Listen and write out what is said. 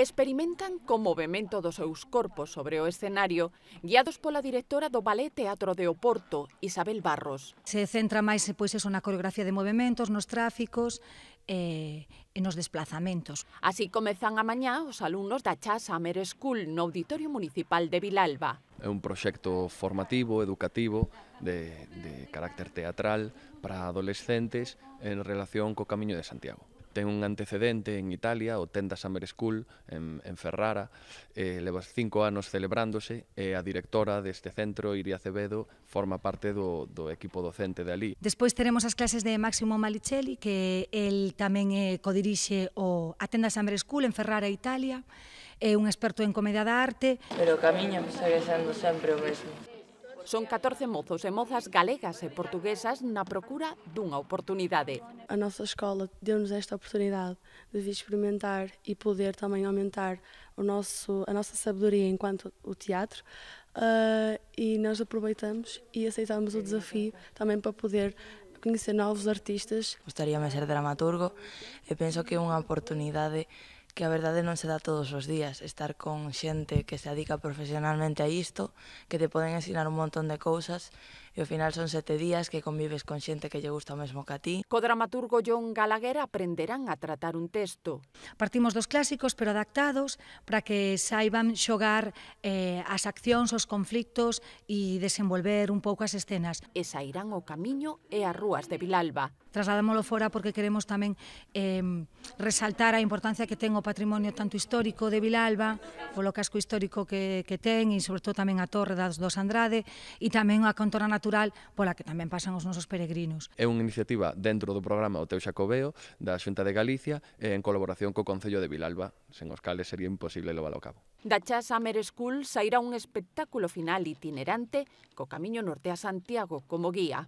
experimentan co movimento dos seus corpos sobre o escenario guiados pola directora do Ballet Teatro de Oporto, Isabel Barros. Se centra máis pois eso na coreografía de movimentos, nos tráficos e, eh, e nos desplazamentos. Así comezan a mañá os alumnos da Chas Amer School no Auditorio Municipal de Vilalba. É un proxecto formativo, educativo, de, de carácter teatral para adolescentes en relación co Camiño de Santiago ten un antecedente en Italia, o Tenda Summer School en, en Ferrara, eh, leva cinco anos celebrándose e a directora deste centro, Iria Acevedo, forma parte do, do equipo docente de ali. Despois teremos as clases de Máximo Malicelli, que el tamén eh, codirixe o a Tenda Summer School en Ferrara, Italia, é un experto en comedia da arte. Pero o camiño segue sendo sempre o mesmo Son 14 mozos e mozas galegas e portuguesas na procura dunha oportunidade. A nosa escola deu-nos esta oportunidade de experimentar e poder também aumentar o nosso, a nossa sabedoria enquanto o teatro, Uh, e nós aproveitamos e aceitamos o desafio também para poder conhecer novos artistas. Gostaria de ser dramaturgo e penso que é uma oportunidade que a verdade non se dá todos os días, estar con xente que se adica profesionalmente a isto, que te poden ensinar un montón de cousas, e ao final son sete días que convives con xente que lle gusta o mesmo que a ti. Co dramaturgo John Gallagher aprenderán a tratar un texto. Partimos dos clásicos, pero adaptados, para que saiban xogar eh, as accións, os conflictos e desenvolver un pouco as escenas. E sairán o camiño e as rúas de Vilalba. Trasladámoslo fora porque queremos tamén eh, resaltar a importancia que ten o o patrimonio tanto histórico de Vilalba, polo casco histórico que, que ten e sobre todo tamén a Torre das dos Andrade e tamén a contorna natural pola que tamén pasan os nosos peregrinos. É unha iniciativa dentro do programa O Teu Xacobeo da Xunta de Galicia en colaboración co Concello de Vilalba, sen os cales sería imposible levar ao cabo. Da Chá Summer School sairá un espectáculo final itinerante co camiño norte a Santiago como guía.